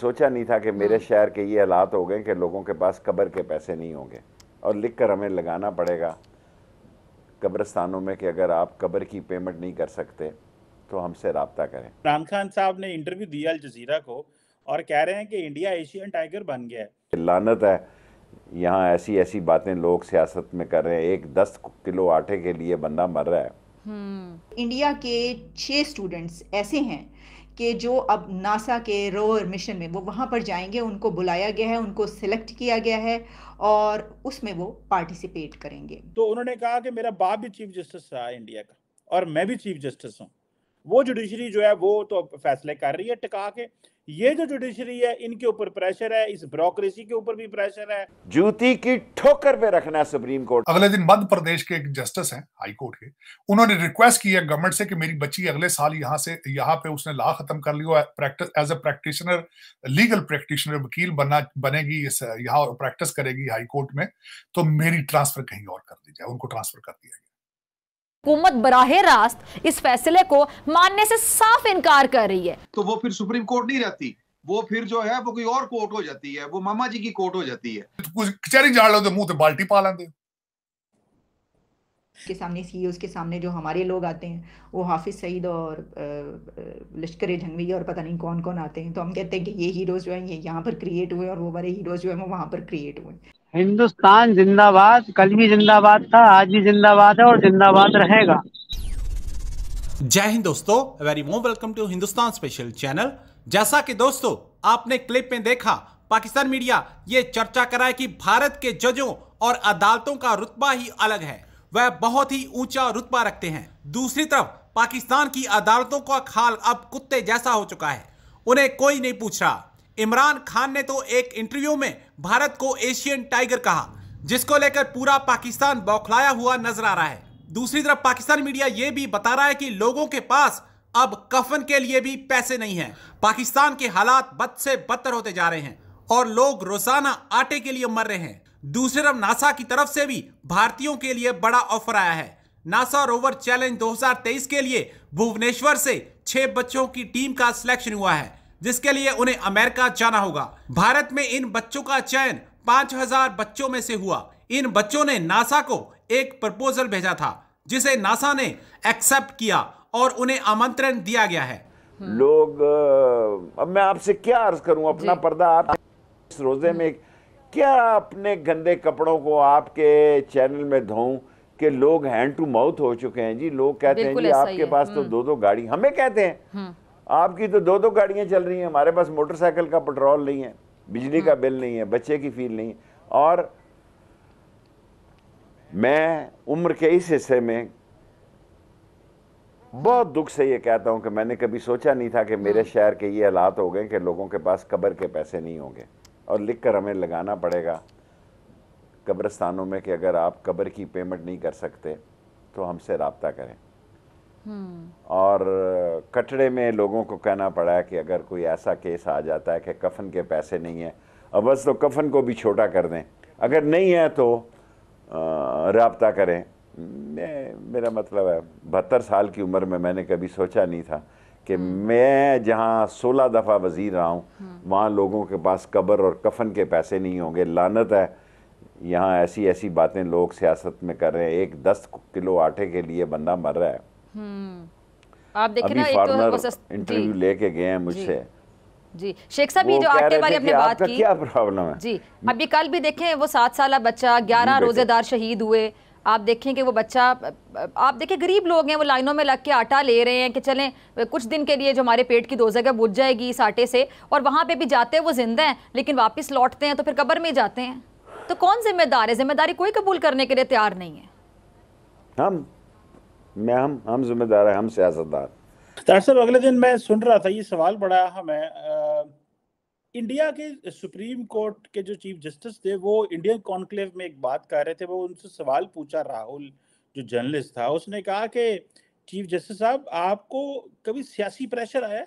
सोचा नहीं था कि मेरे हाँ। शहर के ये हालात हो गए कि लोगों के पास कब्र के पैसे नहीं होंगे और लिख कर हमें लगाना पड़ेगा कब्रस्तानों में कि अगर आप कब्र की पेमेंट नहीं कर सकते तो हमसे रबता करें इमरान खान साहब ने इंटरव्यू दिया अल जजीरा को और कह रहे हैं कि इंडिया एशियन टाइगर बन गया है लानत है यहाँ ऐसी ऐसी बातें लोग सियासत में कर रहे हैं एक दस किलो आटे के लिए बंदा मर रहा है हम्म। इंडिया के छः स्टूडेंट्स ऐसे हैं कि जो अब नासा के रोवर मिशन में वो वहाँ पर जाएंगे उनको बुलाया गया है उनको सिलेक्ट किया गया है और उसमें वो पार्टिसिपेट करेंगे तो उन्होंने कहा कि मेरा बाप भी चीफ जस्टिस रहा इंडिया का और मैं भी चीफ जस्टिस हूँ वो जुडिशरी जो है वो तो फैसले कर रही है टिका के ये जो जुडिशरी है इनके ऊपर प्रेशर है इस ब्रोक्रेसी के ऊपर भी प्रेशर है जूती की ठोकर पे रखना है सुप्रीम कोर्ट अगले दिन मध्य प्रदेश के एक जस्टिस हैं हाई कोर्ट के उन्होंने रिक्वेस्ट किया गवर्नमेंट से कि मेरी बच्ची अगले साल यहाँ से यहाँ पे उसने ला खत्म कर लिया as a practitioner legal practitioner वकील बना बनेगी यहाँ प्रैक्टिस करेगी हाईकोर्ट में तो मेरी ट्रांसफर कहीं और कर दी जाए उनको ट्रांसफर कर दिया गया हुकूमत बराह रास्त इस फैसले को मानने से साफ इनकार कर रही है तो वो फिर सुप्रीम कोर्ट नहीं रहती वो फिर जो है वो कोई और कोर्ट हो जाती है वो मामा जी की कोर्ट हो जाती है कचहरी जा लो तो मुंह बाल्टी पा लेंगे के सामने सी उसके सामने जो हमारे लोग आते हैं वो हाफिज सईद और लश्कर जंगवी और पता नहीं कौन कौन आते हैं तो हम कहते हैं कि ये हीरोज जो हैं ये यहाँ पर क्रिएट हुए और वो वाले हीरोज जो हैं वो वहाँ पर क्रिएट हुए हिंदुस्तान जिंदाबाद कल भी जिंदाबाद था आज भी जिंदाबाद है और जिंदाबाद रहेगा जय हिंद दोस्तों very more welcome to Hindustan special channel जैसा कि दोस्तों आपने क्लिप में देखा पाकिस्तान मीडिया ये चर्चा कराए कि भारत के जजों और अदालतों का रुतबा ही अलग है वह बहुत ही ऊंचा रुतबा रखते हैं दूसरी तरफ पाकिस्तान की अदालतों का खाल अब कुत्ते जैसा हो चुका है उन्हें कोई नहीं पूछ रहा इमरान खान ने तो एक इंटरव्यू में भारत को एशियन टाइगर कहा जिसको लेकर पूरा पाकिस्तान बौखलाया हुआ नजर आ रहा है दूसरी तरफ पाकिस्तान मीडिया ये भी बता रहा है कि लोगों के पास अब कफन के लिए भी पैसे नहीं हैं पाकिस्तान के हालात बद से बदतर होते जा रहे हैं और लोग रोजाना आटे के लिए मर रहे हैं दूसरी तरफ नासा की तरफ से भी भारतीयों के लिए बड़ा ऑफर आया है नासा रोवर चैलेंज 2023 के लिए भुवनेश्वर से छह बच्चों की टीम का सिलेक्शन हुआ है जिसके लिए उन्हें अमेरिका जाना होगा भारत में इन बच्चों का चयन 5000 बच्चों में से हुआ इन बच्चों ने नासा को एक प्रपोजल भेजा था जिसे नासा ने एक्सेप्ट किया और उन्हें आमंत्रण दिया गया है लोग अब मैं आपसे क्या अर्ज करूं अपना पर्दा आप इस रोजे में क्या अपने गंदे कपड़ों को आपके चैनल में धोऊं कि लोग हैंड टू माउथ हो चुके हैं जी लोग कहते हैं जी आपके है। पास तो हम्म। दो दो गाड़ी हमें कहते हैं हम्म। आपकी तो दो दो गाड़ियाँ चल रही हैं हमारे पास मोटरसाइकिल का पेट्रोल नहीं है बिजली का हाँ। बिल नहीं है बच्चे की फील नहीं है और मैं उम्र के इस हिस्से में बहुत दुख से ये कहता हूँ कि मैंने कभी सोचा नहीं था कि मेरे हाँ। शहर के ये हालात हो गए कि लोगों के पास कब्र के पैसे नहीं होंगे और लिख कर हमें लगाना पड़ेगा कब्रस्तानों में कि अगर आप कब्र की पेमेंट नहीं कर सकते तो हमसे रबता करें और कटड़े में लोगों को कहना पड़ा कि अगर कोई ऐसा केस आ जाता है कि कफन के पैसे नहीं है अब बस तो कफन को भी छोटा कर दें अगर नहीं है तो रबता करें मेरा मतलब है बहत्तर साल की उम्र में मैंने कभी सोचा नहीं था कि हम्म। मैं जहाँ सोलह दफ़ा वजीर रहा हूँ हम्म। वहाँ लोगों के पास कब्र और कफन के पैसे नहीं होंगे लानत है यहाँ ऐसी ऐसी बातें लोग सियासत में कर रहे हैं एक दस किलो आटे के लिए बंदा मर रहा है हम्म। आप देखें ना एक तो सस्त... इंटरव्यू लेके गए हैं मुझसे जी शेख साहब ये जो आटे वाली आपने बात की क्या प्रॉब्लम है जी अभी कल भी देखें वो सात साल बच्चा ग्यारह रोजेदार शहीद हुए आप देखें कि वो बच्चा आप देखें गरीब लोग हैं वो लाइनों में लग के आटा ले रहे हैं कि चलें कुछ दिन के लिए जो हमारे पेट की दोजक है बुझ जाएगी इस आटे से और वहाँ पे भी जाते हैं वो जिंदा हैं लेकिन वापस लौटते हैं तो फिर कब्र में जाते हैं तो कौन जिम्मेदार है जिम्मेदारी कोई कबूल करने के लिए तैयार नहीं है हम मैं हम हम जिम्मेदार हैं हम सियासतदार डॉक्टर साहब अगले दिन मैं सुन रहा था ये सवाल बड़ा हमें इंडिया के सुप्रीम कोर्ट के जो चीफ जस्टिस थे वो इंडियन कॉन्क्लेव में एक बात कह रहे थे वो उनसे सवाल पूछा राहुल जो जर्नलिस्ट था उसने कहा कि चीफ जस्टिस साहब आपको कभी सियासी प्रेशर आया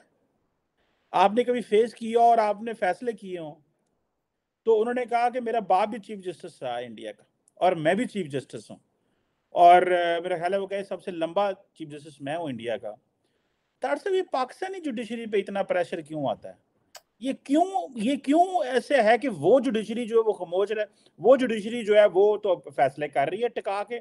आपने कभी फेस किया और आपने फैसले किए हों तो उन्होंने कहा कि मेरा बाप भी चीफ जस्टिस रहा इंडिया का और मैं भी चीफ जस्टिस हूँ और मेरा ख्याल है वो कहे सबसे लंबा चीफ जस्टिस मैं हूँ इंडिया का दरअसल ये पाकिस्तानी जुडिशरी पे इतना प्रेशर क्यों आता है ये क्यों ये क्यों ऐसे है कि वो जुडिशरी जो है वो खमोज है वो जुडिशरी जो है वो तो फैसले कर रही है टिका के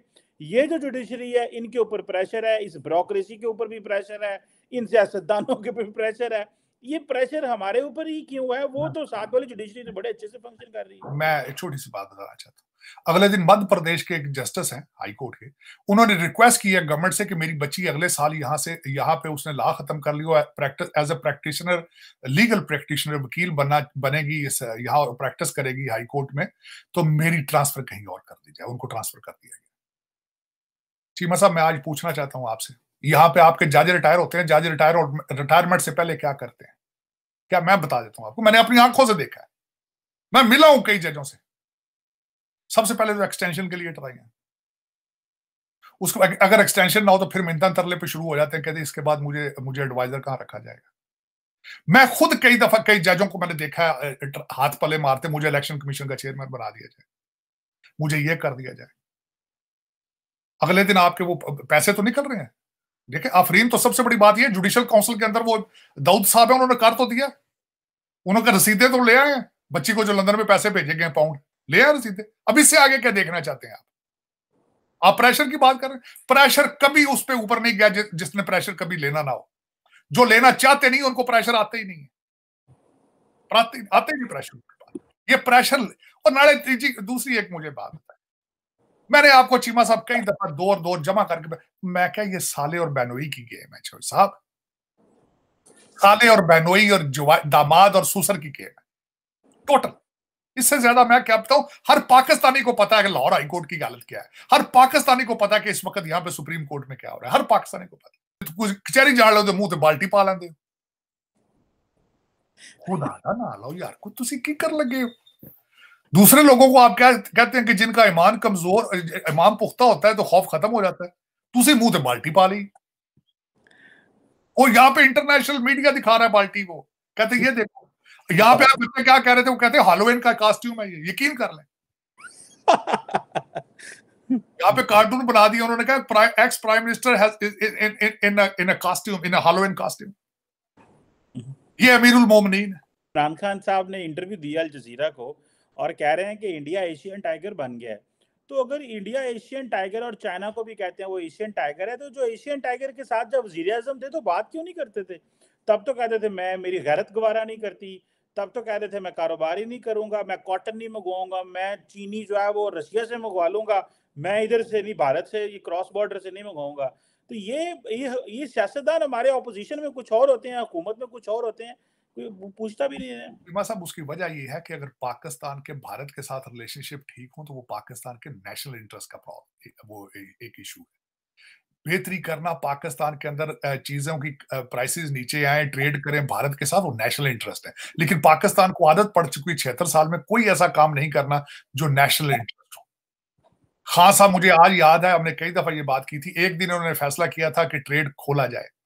ये जो जुडिशरी है इनके ऊपर प्रेशर है इस ब्रोक्रेसी के ऊपर भी प्रेशर है इन सियासतदानों के ऊपर भी प्रेशर है ये प्रेशर हमारे ऊपर ही क्यों है वो तो साथ हाँ। वाली जुडिशरी तो बड़े अच्छे से फंक्शन कर रही है मैं एक छोटी सी बात बताना चाहता हूँ अगले दिन मध्य प्रदेश के एक जस्टिस हैं हाई कोर्ट के उन्होंने रिक्वेस्ट की है गवर्नमेंट से कि मेरी बच्ची अगले साल यहाँ से यहाँ पे उसने ला खत्म कर ली practice as a practitioner legal practitioner वकील बनना बनेगी इस यहाँ प्रैक्टिस करेगी हाई कोर्ट में तो मेरी ट्रांसफर कहीं और कर दी जाए उनको ट्रांसफर कर दिया गया चीमा साहब मैं आज पूछना चाहता हूँ आपसे यहाँ पे आपके जज रिटायर होते हैं जज रिटायर रिटायरमेंट से पहले क्या करते हैं क्या मैं बता देता हूं आपको मैंने अपनी आंखों से देखा है मैं मिला हूं कई जजों से सबसे पहले तो एक्सटेंशन के लिए ट्राई है उसको अगर एक्सटेंशन ना हो तो फिर मिंतन तरले पे शुरू हो जाते हैं कहते हैं इसके बाद मुझे मुझे एडवाइजर कहाँ रखा जाएगा मैं खुद कई दफा कई जजों को मैंने देखा है हाथ पले मारते मुझे इलेक्शन कमीशन का चेयरमैन बना दिया जाए मुझे ये कर दिया जाए अगले दिन आपके वो पैसे तो निकल रहे हैं देखिए आफरीन तो सबसे बड़ी बात यह जुडिशियल काउंसिल के अंदर वो दाऊद साहब तो है उन्होंने कर तो दिया उन्होंने रसीदे तो ले आए बच्ची को जो लंदन में पैसे भेजे गए पाउंड ले आए रसीदे अब इससे आगे क्या देखना चाहते हैं आप आप प्रेशर की बात कर रहे हैं प्रेशर कभी उस पर ऊपर नहीं गया जिसने प्रेशर कभी लेना ना हो जो लेना चाहते नहीं उनको प्रेशर आते ही नहीं है आते ही नहीं प्रेशर ये प्रेशर और नाले तीजी दूसरी एक मुझे बात मैंने आपको चीमा साहब कई दफा दो और दो जमा करके मैं क्या ये साले और बैनोई की गेम है साहब साले और बैनोई और दामाद और सूसर की गेम है टोटल इससे ज्यादा मैं क्या बताऊं हर पाकिस्तानी को पता है कि लाहौर हाई कोर्ट की हालत क्या है हर पाकिस्तानी को पता है कि इस वक्त यहां पे सुप्रीम कोर्ट में क्या हो रहा है हर पाकिस्तानी को पता है तो कचहरी जा लो तो मुंह से बाल्टी पा लेंगे खुदा ना लो यार कुछ तुम की कर लगे हो दूसरे लोगों को आप क्या कहते हैं कि जिनका ईमान कमजोर ईमान पुख्ता होता है तो खौफ खत्म हो जाता है दूसरे मुंह से बाल्टी पा ली और यहाँ पे इंटरनेशनल मीडिया दिखा रहा है बाल्टी को कहते ये देखो यहाँ पे आप इतने क्या कह रहे थे वो कहते हैं हालोवेन का कास्ट्यूम है ये यकीन कर ले यहाँ पे कार्टून बना दिया उन्होंने कहा ex prime minister in costume in Halloween costume ये अमीरुल मोमनीन इमरान खान साहब ने इंटरव्यू दिया अल जजीरा को और कह रहे हैं कि इंडिया एशियन टाइगर बन गया है तो अगर इंडिया एशियन टाइगर और चाइना को भी कहते हैं वो एशियन टाइगर है तो जो एशियन टाइगर के साथ जब वजी अजम थे तो बात क्यों नहीं करते थे तब तो कहते थे मैं मेरी गैरत गवारा नहीं करती तब तो कहते थे मैं कारोबार ही नहीं करूंगा मैं कॉटन नहीं मंगवाऊंगा मैं चीनी जो है वो रशिया से मंगवा लूंगा मैं इधर से नहीं भारत से ये क्रॉस बॉर्डर से नहीं मंगवाऊंगा तो ये ये ये सियासतदान हमारे अपोजिशन में कुछ और होते हैं हुकूमत में कुछ और होते हैं पूछता भी नहीं है इमा साहब उसकी वजह ये है कि अगर पाकिस्तान के भारत के साथ रिलेशनशिप ठीक हो तो वो पाकिस्तान के नेशनल इंटरेस्ट का प्रॉब्लम वो ए, एक इशू है बेहतरी करना पाकिस्तान के अंदर चीजों की प्राइसेस नीचे आए ट्रेड करें भारत के साथ वो नेशनल इंटरेस्ट है लेकिन पाकिस्तान को आदत पड़ चुकी छिहत्तर साल में कोई ऐसा काम नहीं करना जो नेशनल इंटरेस्ट हो खासा हाँ साहब मुझे आज याद है हमने कई दफा ये बात की थी एक दिन उन्होंने फैसला किया था कि ट्रेड खोला जाए